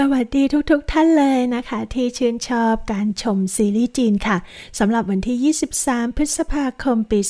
สวัสดีทุกๆทท่านเลยนะคะ ที่ชื่นชอบการชมซีรีส์จีนค่ะสำหรับวันที่ 23 พฤษภาคมปี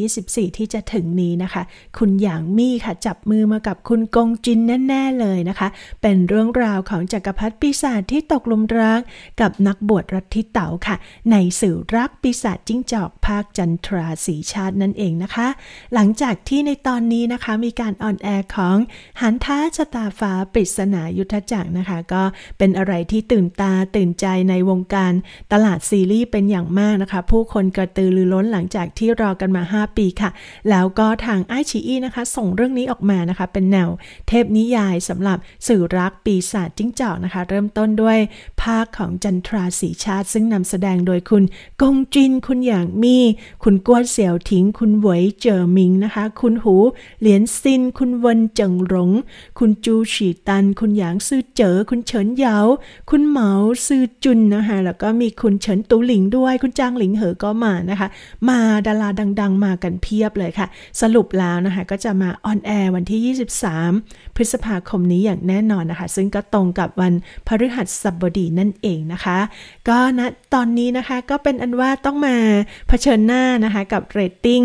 2024 ที่จะถึงนี้นะคะ คุณหยางมี่ค่ะ จับมือมากับคุณกงจินแน่ๆเลยนะคะ เป็นเรื่องราวของจกักรพรรดิปีศาจที่ตกลุมรักกับนักบวชรัติเต๋าค่ะ ในสื่อรักปีศาจจิ้งจอกภาคจันทราสีชาตินั่นเองนะคะ หลังจากที่ในตอนนี้นะคะมีการออนแอร์ของหันท้าชะตาฟ้าปริศนายุทธจักรนะคะก็เป็นอะไรที่ตื่นตาตื่นใจในวงการตลาดซีรีส์เป็นอย่างมากนะคะ ผู้คนกระตือรือร้นหลังจากที่รอกันมา 5 ปีค่ะ แล้วก็ทางไอชีอีนะคะ ส่งเรื่องนี้ออกมานะคะ เป็นแนว เทพนิยายสำหรับสื่อรักปีศาจจิ้งจอกนะคะ เริ่มต้นด้วยภาคของจันทราสีชาติซึ่งนำแสดงโดยคุณ กงจิน คุณหยางมี่คุณกวนเสี่ยวทิง คุณหวยเจอหมิงนะคะ คุณหูเหรียญซินคุณวนเจิงหลง คุณจูฉีตัน คุณหยางซื่อเจอคุณณเฉินเหยา คุณเหมาซือจุนนะคะแล้วก็มีคุณเฉินตูหลิงด้วย คุณจางหลิงเหอ ก็มา นะคะ มาดาราดัง ๆมากันเพียบเลยค่ะ สรุปแล้วนะคะก็จะมาออนแอร์วันที่ 23 พฤษภาคมนี้อย่างแน่นอนนะคะ ซึ่งก็ตรงกับวันพฤหัสบดีนั่นเองนะคะ ก็นะตอนนี้นะคะก็เป็นอันว่าต้องมาเผชิญหน้านะคะกับเรตติ้ง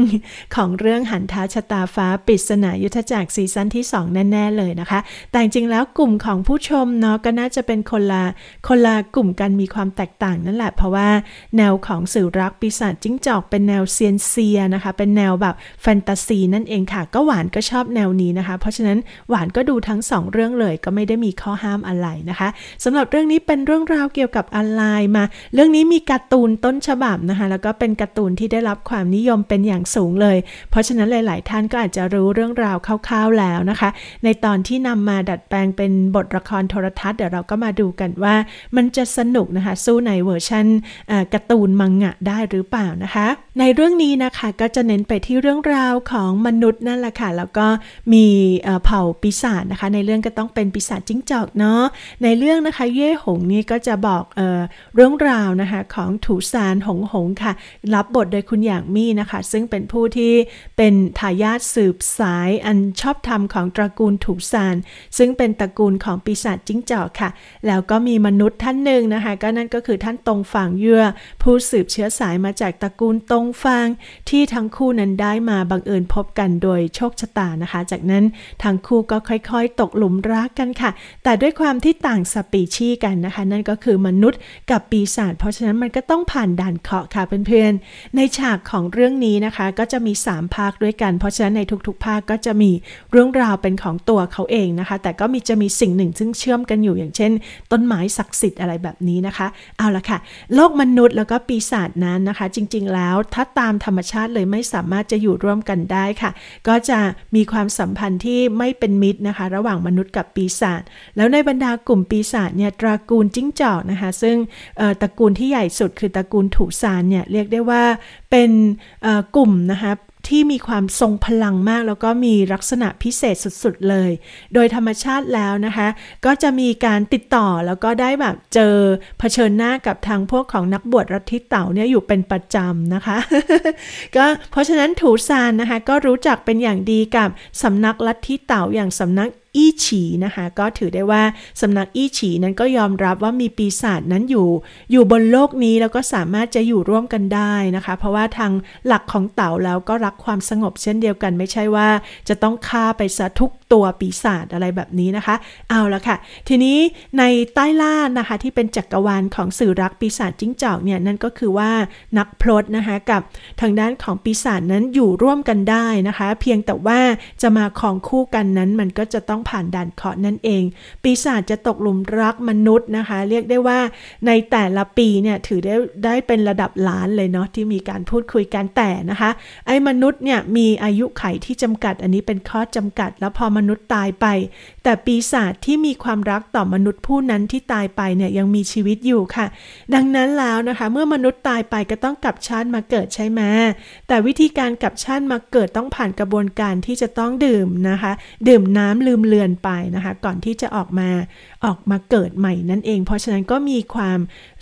ของเรื่องหันท้าชะตาฟ้าปริศนายุทธจักรซีซั่นที่ 2 แน่ๆเลยนะคะ แต่จริงแล้วกลุ่มของผู้ชมเนาะก็น่าจะเป็นคนละคนละกลุ่มกันมีความแตกต่างนั่นแหละ เพราะว่าแนวของสื่อรักปีศาจจิ้งจอกเป็นแนวเซียนเซียนะคะ เป็นแนวแบบแฟนตาซีนั่นเองค่ะ ก็หวานก็ชอบแนวนี้นะคะ เพราะฉะนั้นหวานก็ดูทั้ง 2 เรื่องเลย ก็ไม่ได้มีข้อห้ามอะไรนะคะ สำหรับเรื่องนี้เป็นเรื่องราวเกี่ยวกับออนไลน์มา เรื่องนี้มีการ์ตูนต้นฉบับนะคะ แล้วก็เป็นการ์ตูนที่ได้รับความนิยมเป็นอย่างสูงเลย เพราะฉะนั้นหลาย ๆ ท่านก็อาจจะรู้เรื่องราวคร่าว ๆ แล้วนะคะ ในตอนที่นำมาดัดแปลงเป็นบทละครโทรทัศน์เดี๋ยวเราก็มาดูกันว่ามันจะสนุกนะคะสู้ในเวอร์ชันการ์ตูนมังงะได้หรือเปล่านะคะ ในเรื่องนี้นะคะก็จะเน้นไปที่เรื่องราวของมนุษย์นั่นแหละค่ะแล้วก็มีเผ่าปีศาจนะคะในเรื่องก็ต้องเป็นปีศาจจิ้งจอกเนาะในเรื่องนะคะเย่หงนี่ก็จะบอกเออเรื่องราวนะคะของถูซานหงหงค่ะ รับบทโดยคุณหยางมี่นะคะซึ่งเป็นผู้ที่เป็นทายาทสืบสาย อันชอบธรรมของตระกูลถูซานซึ่งเป็นตระกูลของปีศาจจิ้งจอกค่ะแล้วก็มีมนุษย์ท่านหนึ่งนะคะก็นั่นก็คือท่านตงฝางเย่อ ผู้สืบเชื้อสายมาจากตระกูลตงฟางที่ทั้งคู่นั้นได้มาบังเอิญพบกันโดยโชคชะตานะคะจากนั้นทั้งคู่ก็ค่อยๆตกหลุมรักกันค่ะ แต่ด้วยความที่ต่างสปีชีส์กันนะคะนั่นก็คือมนุษย์กับปีศาจเพราะฉะนั้นมันก็ต้องผ่านด่านเคาะค่ะเพื่อนๆ ในฉากของเรื่องนี้นะคะก็จะมี3ภาคด้วยกันเพราะฉะนั้นในทุกๆภาคก็จะมีเรื่องราวเป็นของตัวเขาเองนะคะแต่ก็มีจะมีสิ่งหนึ่งซึ่งเชื่อมกันอยู่อย่างเช่น ต้นไม้ศักดิ์สิทธิ์อะไรแบบนี้นะคะ เอาละค่ะโลกมนุษย์แล้วก็ปีศาจนั้นนะคะ จริงๆแล้วถ้าตามธรรมชาติเลยไม่สามารถจะอยู่ร่วมกันได้ค่ะ ก็จะมีความสัมพันธ์ที่ไม่เป็นมิตรนะคะ ระหว่างมนุษย์กับปีศาจแล้วในบรรดากลุ่มปีศาจเนี่ยตระกูลจิ้งจอกนะคะ ซึ่งตระกูลที่ใหญ่สุดคือตระกูลถูซานเนี่ยเรียกได้ว่าเป็นกลุ่มนะคะที่มีความทรงพลังมากแล้วก็มีลักษณะพิเศษสุดๆเลย โดยธรรมชาติแล้วนะคะ ก็จะมีการติดต่อแล้วก็ได้แบบเจอเผชิญหน้ากับทางพวกของนักบวชรัฐิเต่าเนี่ยอยู่เป็นประจำนะคะ ก็เพราะฉะนั้นถูซานนะคะก็รู้จักเป็นอย่างดีกับสำนักลัทธิเต่าอย่างสำนักอี้ฉีนะคะก็ถือได้ว่า สำนักอี้ฉีนั้นก็ยอมรับว่ามีปีศาจนั้นอยู่ อยู่บนโลกนี้แล้วก็สามารถจะอยู่ร่วมกันได้นะคะ เพราะว่าทางหลักของเต่าแล้วก็รักความสงบเช่นเดียวกันไม่ใช่ว่าจะต้องฆ่าไปซะทุกตัวปีศาจอะไรแบบนี้นะคะ เอาละค่ะ ทีนี้ในใต้ล่านะคะที่เป็นจักกรวาลของสื่อรักปีศาจจิ้งจอกเนี่ยนั่นก็คือว่านักพลดนะคะกับทางด้านของปีศาจนั้นอยู่ร่วมกันได้นะคะ เพียงแต่ว่าจะมาของคู่กันนั้นมันก็จะต้องผ่านด่านเคาะนั่นเอง ปีศาจจะตกหลุมรักมนุษย์นะคะ เรียกได้ว่าในแต่ละปีเนี่ยถือได้ได้เป็นระดับล้านเลยเนาะที่มีการพูดคุยกันแต่นะคะ ไอ้มนุษย์เนี่ยมีอายุไขที่จำกัด อันนี้เป็นข้อจำกัด แล้วพอมนุษย์ตายไปแต่ปีศาจที่มีความรักต่อมนุษย์ผู้นั้นที่ตายไปเนี่ยยังมีชีวิตอยู่ค่ะ ดังนั้นแล้วนะคะเมื่อมนุษย์ตายไปก็ต้องกลับชาติมาเกิดใช่ไหมแต่วิธีการกลับชาติมาเกิดต้องผ่านกระบวนการที่จะต้องดื่มนะคะ ดื่มน้ำลืมเลือนไปนะคะก่อนที่จะออกมาออกมาเกิดใหม่นั่นเอง เพราะฉะนั้นก็มีความ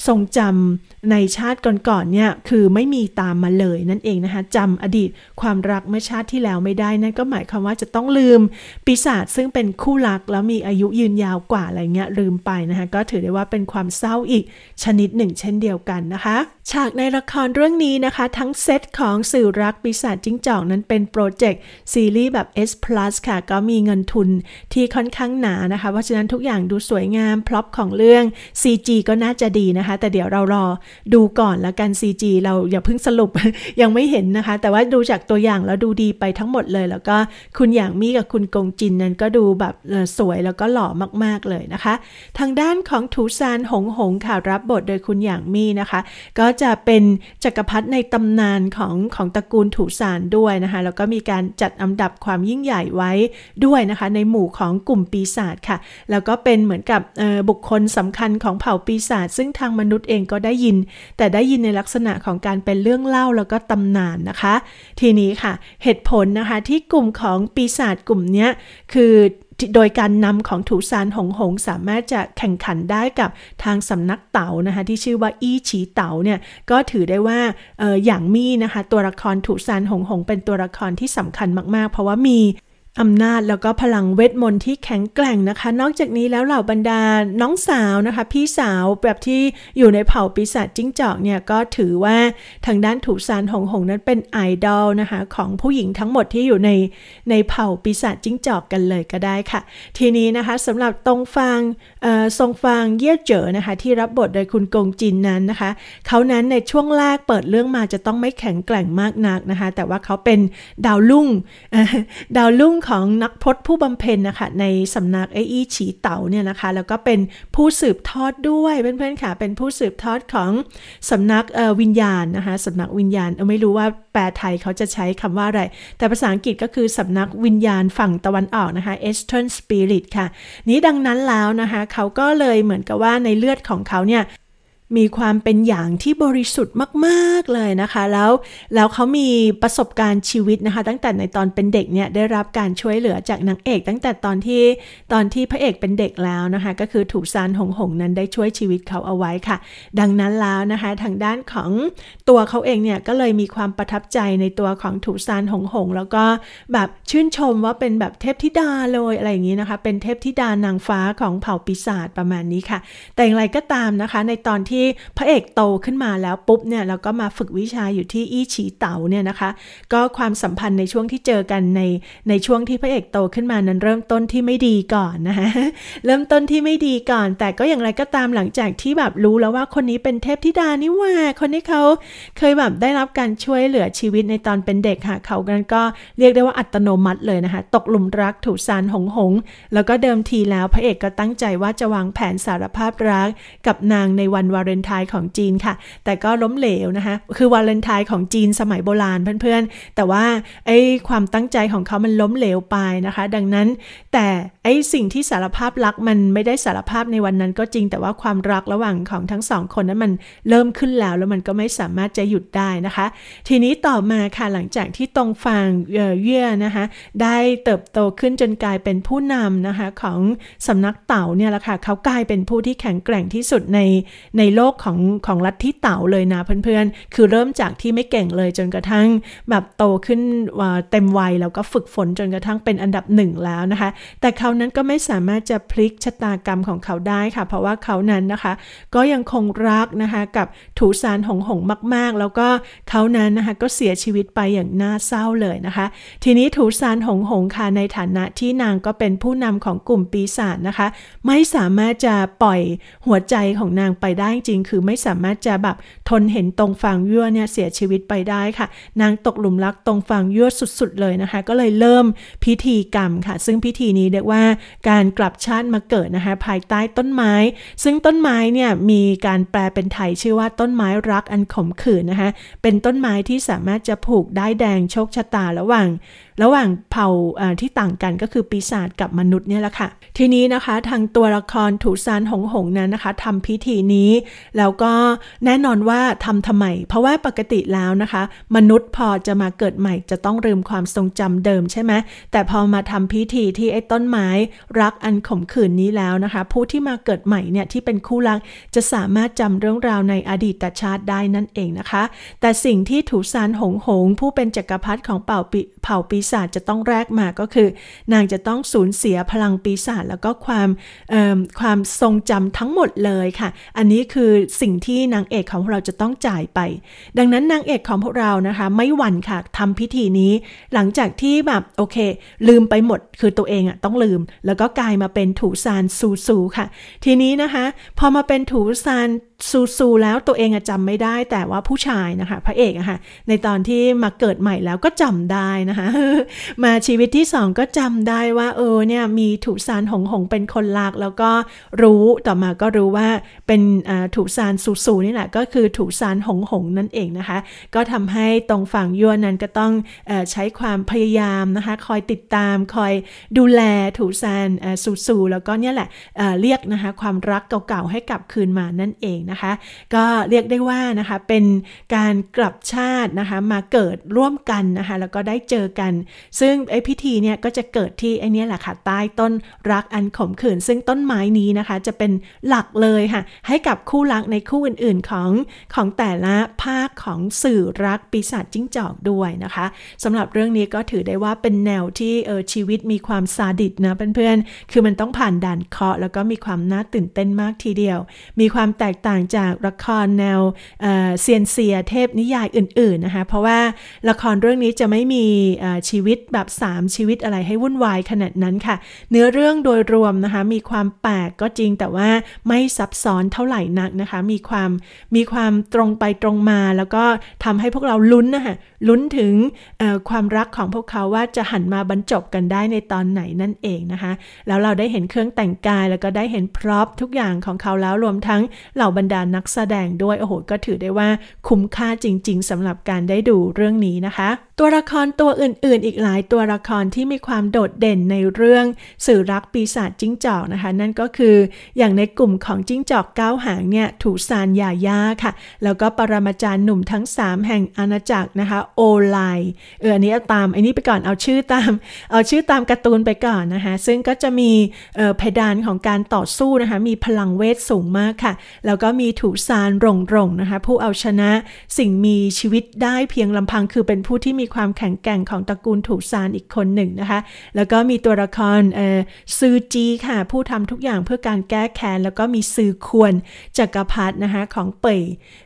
ทรงจำในชาติก่อนๆเนี่ยคือไม่มีตามมาเลยนั่นเองนะคะจำอดีตความรักเมื่อชาติที่แล้วไม่ได้นั่นก็หมายความว่าจะต้องลืมปปีศาจซึ่งเป็นคู่รักแล้วมีอายุยืนยาวกว่าอะไรเงี้ย ลืมไปนะคะ ก็ถือได้ว่าเป็นความเศร้าอีกชนิดหนึ่งเช่นเดียวกันนะคะ ฉากในละครเรื่องนี้นะคะ ทั้งเซตของสื่อรักปีศาจจิ้งจอกนั้นเป็นโปรเจกต์ซีรีส์แบบ S plus ค่ะ ก็มีเงินทุนที่ค่อนข้างหนานะคะ เพราะฉะนั้นทุกอย่างดูสวยงามพล็อปของเรื่อง CG ก็น่าจะดีนะคะ แต่เดี๋ยวเรารอดูก่อนละกัน CG เราอย่าเพิ่งสรุปยังไม่เห็นนะคะ แต่ว่าดูจากตัวอย่างแล้วดูดีไปทั้งหมดเลยแล้วก็คุณอย่างมี่กับคุณกงจินนั้นก็ดูแบบสวยแล้วก็หล่อมากๆเลยนะคะ ทางด้านของถูซานหงหงค่ะรับบทโดยคุณหยางมี่นะคะ ก็จะเป็นจักรพรรดิในตำนานของของตระกูลถูซานด้วยนะคะแล้วก็มีการจัดอันดับความยิ่งใหญ่ไว้ด้วยนะคะในหมู่ของกลุ่มปีศาจค่ะ แล้วก็เป็นเหมือนกับบุคคลสำคัญของเผ่าปีศาจซึ่งทางมนุษย์เองก็ได้ยิน แต่ได้ยินในลักษณะของการเป็นเรื่องเล่าแล้วก็ตำนานนะคะ ทีนี้ค่ะ เหตุผลนะคะที่กลุ่มของปีศาจกลุ่มนี้คือโดยการนำของถูซานหงหงสามารถจะแข่งขันได้กับทางสำนักเต๋านะคะที่ชื่อว่าอี้ฉีเต๋าเนี่ย ก็ถือได้ว่าอออย่างมี่นะคะตัวละครถูซานหงหงเป็นตัวละครที่สำคัญมากๆ เพราะว่ามีอำนาจแล้วก็พลังเวทมนต์ที่แข็งแกร่งนะคะ นอกจากนี้แล้วเหล่าบรรดาน้องสาวนะคะ พี่สาวแบบที่อยู่ในเผ่าปีศาจจิ้งจอกเนี่ยก็ถือว่าทางด้านถูกสารหงหงนั้นเป็นไอดอลนะคะของผู้หญิงทั้งหมดที่อยู่ในในเผ่าปีศาจจิ้งจอกกันเลยก็ได้ค่ะ ทีนี้นะคะสำหรับตรงฟางทรงฟางเย่เจ๋อนะคะที่รับบทโดยคุณกงจินนั้นนะคะเขานั้นในช่วงแรกเปิดเรื่องมาจะต้องไม่แข็งแกร่งมากนักนะคะแต่ว่าเขาเป็นดาวลุ่งดาวลุ่งของนักพจน์ผู้บำเพ็ญนะคะในสำนักไออี้ฉีเต๋าเนี่ยนะคะแล้วก็เป็นผู้สืบทอดด้วยเพื่อนๆค่ะ เป็นผู้สืบทอดของสำนักวิญญาณนะคะสำนักวิญญาณไม่รู้ว่าแปลไทยเขาจะใช้คำว่าอะไร แต่ภาษาอังกฤษก็คือสำนักวิญญาณฝั่งตะวันออกนะคะ Eastern Spirit ค่ะ นี้ดังนั้นแล้วนะคะเขาก็เลยเหมือนกับว่าในเลือดของเขาเนี่ยมีความเป็นอย่างที่บริสุทธิ์มากๆ เลยนะคะ แล้วแล้วเขามีประสบการณ์ชีวิตนะคะ ตั้งแต่ในตอนเป็นเด็กเนี่ยได้รับการช่วยเหลือจากนางเอก ตั้งแต่ตอนที่ตอนที่พระเอกเป็นเด็กแล้วนะคะ ก็คือถูกซานหงหงนั้นได้ช่วยชีวิตเขาเอาไว้ค่ะ ดังนั้นแล้วนะคะ ทางด้านของตัวเขาเองเนี่ยก็เลยมีความประทับใจในตัวของถูกซานหงหง แล้วก็แบบชื่นชมว่าเป็นแบบเทพธิดาเลยอะไรอย่างนี้นะคะ เป็นเทพธิดานางฟ้าของเผ่าปีศาจประมาณนี้ค่ะ แต่อย่างไรก็ตามนะคะในตอนที่ที่พระเอกโตขึ้นมาแล้วปุ๊บเนี่ยแล้วก็มาฝึกวิชาอยู่ที่อี้ฉีเต๋าเนี่ยนะคะ ก็ความสัมพันธ์ในช่วงที่เจอกันในในช่วงที่พระเอกโตขึ้นมานั้นเริ่มต้นที่ไม่ดีก่อนนะคะเริ่มต้นที่ไม่ดีก่อนแต่ก็อย่างไรก็ตามหลังจากที่แบบรู้แล้วว่าคนนี้เป็นเทพธิดานี่ว่าคนที่เขาเคยแบบได้รับการช่วยเหลือชีวิตในตอนเป็นเด็กค่ะเขากันก็เรียกได้ว่าอัตโนมัติเลยนะคะตกหลุมรักถูกสารหงหง แล้วก็เดิมทีแล้วพระเอกก็ตั้งใจว่าจะวางแผนสารภาพรักกับนางในวันวาเลเลนไทน์ของจีนค่ะ แต่ก็ล้มเหลวนะคะ คือวาเลนไทน์ของจีนสมัยโบราณเพื่อนๆ แต่ว่าไอ้ความตั้งใจของเขามันล้มเหลวไปนะคะ ดังนั้นแต่ไอ้สิ่งที่สารภาพรักมันไม่ได้สารภาพในวันนั้นก็จริง แต่ว่าความรักระหว่างของทั้งสองคนนั้นมันเริ่มขึ้นแล้วแล้วมันก็ไม่สามารถจะหยุดได้นะคะ ทีนี้ต่อมาค่ะหลังจากที่ตรงฟางเยี่อนะคะได้เติบโตขึ้นจนกลายเป็นผู้นำนะคะของสำนักเต่าเนี่ยแหละค่ะเขากลายเป็นผู้ที่แข็งแกร่งที่สุดในในโลโลกของของลัทธิเต่าเลยนะเพื่อนๆ คือเริ่มจากที่ไม่เก่งเลยจนกระทั่ง แบบโตขึ้นเต็มวัยแล้วก็ฝึกฝนจนกระทั่งเป็นอันดับหนึ่งแล้วนะคะ แต่เขานั้นก็ไม่สามารถจะพลิกชะตากรรมของเขาได้ค่ะ เพราะว่าเขานั้นนะคะก็ยังคงรักนะคะกับถูซานหงหงมาก ๆ แล้วก็เขานั้นนะคะก็เสียชีวิตไปอย่างน่าเศร้าเลยนะคะ ทีนี้ถูซานหงหงค่ะในฐานะที่นางก็เป็นผู้นำของกลุ่มปีศาจนะคะ ไม่สามารถจะปล่อยหัวใจของนางไปได้จริงริงๆคือไม่สามารถจะแบบทนเห็นตรงฟางยั่วเนี่ยเสียชีวิตไปได้ค่ะ นางตกหลุมรักตรงฟางยั่วสุดๆเลยนะคะก็เลยเริ่มพิธีกรรมค่ะซึ่งพิธีนี้เรียกว่าการกลับชาติมาเกิดนะคะภายใต้ต้นไม้ ซึ่งต้นไม้เนี่ยมีการแปลเป็นไทยชื่อว่าต้นไม้รักอันขมขื่นนะคะเป็นต้นไม้ที่สามารถจะผูกได้แดงโชคชะตาระหว่างระหว่างเผ่าที่ต่างกันก็คือปีศาจ กับมนุษย์เนี่ยแหละค่ะ ทีนี้นะคะทางตัวละครถูซานหงหงนั้นนะคะทำพิธีนี้ แล้วก็แน่นอนว่าทำทำไม เพราะว่าปกติแล้วนะคะ มนุษย์พอจะมาเกิดใหม่จะต้องลืมความทรงจำเดิมใช่ไหม แต่พอมาทำพิธีที่ไอ้ต้นไม้รักอันขมขื่นนี้แล้วนะคะ ผู้ที่มาเกิดใหม่เนี่ยที่เป็นคู่รัก จะสามารถจำเรื่องราวในอดีตชาติได้นั่นเองนะคะ แต่สิ่งที่ถูซานหงหง ผู้เป็นจักรพรรดิของเผ่าปีเผ่าปีศาจจะต้องแรกมาก็คือ นางจะต้องสูญเสียพลังปีศาจแล้วก็ความความทรงจำทั้งหมดเลยค่ะ อันนี้คือสิ่งที่นางเอกของเราจะต้องจ่ายไป ดังนั้นนางเอกของพวกเรานะคะไม่หวั่นค่ะทำพิธีนี้ หลังจากที่แบบโอเค ลืมไปหมด คือตัวเองอะ่ะต้องลืม แล้วก็กลายมาเป็นถูซานซูซูค่ะ ทีนี้นะคะพอมาเป็นถูซานซูซูแล้วตัวเองจำไม่ได้แต่ว่าผู้ชายนะคะพระเอกอะคะ่ะในตอนที่มาเกิดใหม่แล้วก็จำได้นะคะมาชีวิตที่สองก็จำได้ว่าเออเนี่ยมีถูซานหงหง เป็นคนลากแล้วก็รู้ต่อมาก็รู้ว่าเป็นถูซานซูซูนี่แหละ ก็คือถูซานหงหงนั่นเองนะคะ ก็ทำให้ตรงฝั่งยัวนั้นก็ต้องอใช้ความพยายามนะคะ คอยติดตามคอยดูแลถูซานซูซูแล้วก็เนี่ยแหละเรียกนะคะความรักเก่าๆให้กลับคืนมานั่นเองะคะก็เรียกได้ว่านะคะเป็นการกลับชาตินะคะมาเกิดร่วมกันนะคะแล้วก็ได้เจอกัน ซึ่งไอพิธีเนี่ยก็จะเกิดที่ไอเนี้ยแหละค่ะใต้ต้นรักอันขมขื่นซึ่งต้นไม้นี้นะคะจะเป็นหลักเลยค่ะให้กับคู่รักในคู่อื่นๆของของแต่ละภาคของสื่อรักปีศาจจิ้งจอกด้วยนะคะสำหรับเรื่องนี้ก็ถือได้ว่าเป็นแนวที่เออชีวิตมีความซาดิสนะเพื่อนๆคือมันต้องผ่านด่านเคาะแล้วก็มีความน่าตื่นเต้นมากทีเดียว มีความแตกต่างางจากละครแนวเซียนเซียเทพนิยายอื่นๆนะคะ เพราะว่าละครเรื่องนี้จะไม่มีชีวิตแบบ 3 ชีวิตอะไรให้วุ่นวายขนาดนั้นค่ะ เนื้อเรื่องโดยรวมนะคะมีความแปลกก็จริงแต่ว่าไม่ซับซ้อนเท่าไหร่นักนะคะ มีความ มีความตรงไปตรงมา แล้วก็ทำให้พวกเราลุ้นนะคะลุ้นถึงความรักของพวกเขาว่าจะหันมาบรรจบกันได้ในตอนไหนนั่นเองนะคะ แล้วเราได้เห็นเครื่องแต่งกายแล้วก็ได้เห็นพร็อพทุกอย่างของเขาแล้วรวมทั้งเหล่าบรรดานักแสดงด้วยโอ้โหก็ถือได้ว่าคุ้มค่าจริงๆสำหรับการได้ดูเรื่องนี้นะคะ ตัวละครตัวอื่นๆ อีกหลายตัวละครที่มีความโดดเด่นในเรื่องสื่อรักปีศาจจิ้งจอกนะคะนั่นก็คืออย่างในกลุ่มของจิ้งจอกก้าวหางเนี่ย ถูกซานยายาค่ะ แล้วก็ปรมาจารย์หนุ่มทั้ง 3 แห่งอาณาจักรนะคะโอไลเอออันนี้ตามอันนี้ไปก่อนเอาชื่อตามเอาชื่อตามการ์ตูนไปก่อนนะคะซึ่งก็จะมีเพดานของการต่อสู้นะคะมีพลังเวทสูงมากค่ะแล้วก็มีถูซานรงรงนะคะ ผู้เอาชนะสิ่งมีชีวิตได้เพียงลำพังคือเป็นผู้ที่มีความแข็งแกร่งของตระกูลถูซานอีกคนหนึ่ง นะคะ แล้วก็มีตัวละครเอ่อซือจี ค่ะ ผู้ทำทุกอย่างเพื่อการแก้แค้นแล้วก็มีซือควรจักรพรรดินะคะ ของเป่ย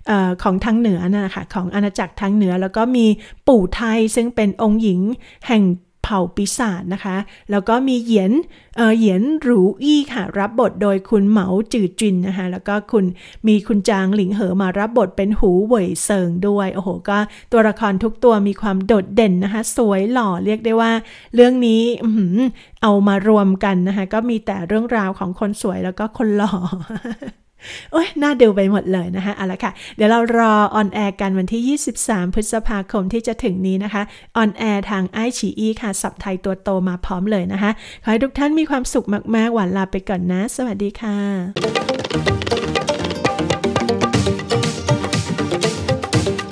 เอ่อของทางเหนือนะคะของอาณาจักรทางเหนือแล้วก็มีปู่ไทย ซึ่งเป็นองค์หญิงแห่งเผ่าปีศาจนะคะ แล้วก็มีเหยียนเออเหยียนหรูอี้ค่ะ รับบทโดยคุณเหมาจือจินนะคะแล้วก็คุณมีคุณจางหลิงเหอมารับบทเป็นหูเหวยเซิงด้วยโอ้โหก็ตัวละครทุกตัวมีความโดดเด่นนะคะสวยหล่อเรียกได้ว่า เรื่องนี้เอามารวมกันนะคะก็มีแต่เรื่องราวของคนสวยแล้วก็คนหล่อโอ้ยน่าดูไปหมดเลยนะคะ เอาละค่ะ เดี๋ยวเรารอออนแอร์กันวันที่ 23 พฤษภาคมที่จะถึงนี้นะคะ ออนแอร์ทางไอชีอีค่ะ สับไทยตัวโตมาพร้อมเลยนะคะ ขอให้ทุกท่านมีความสุขมากๆ หวานลาไปก่อนนะ สวัสดีค่ะ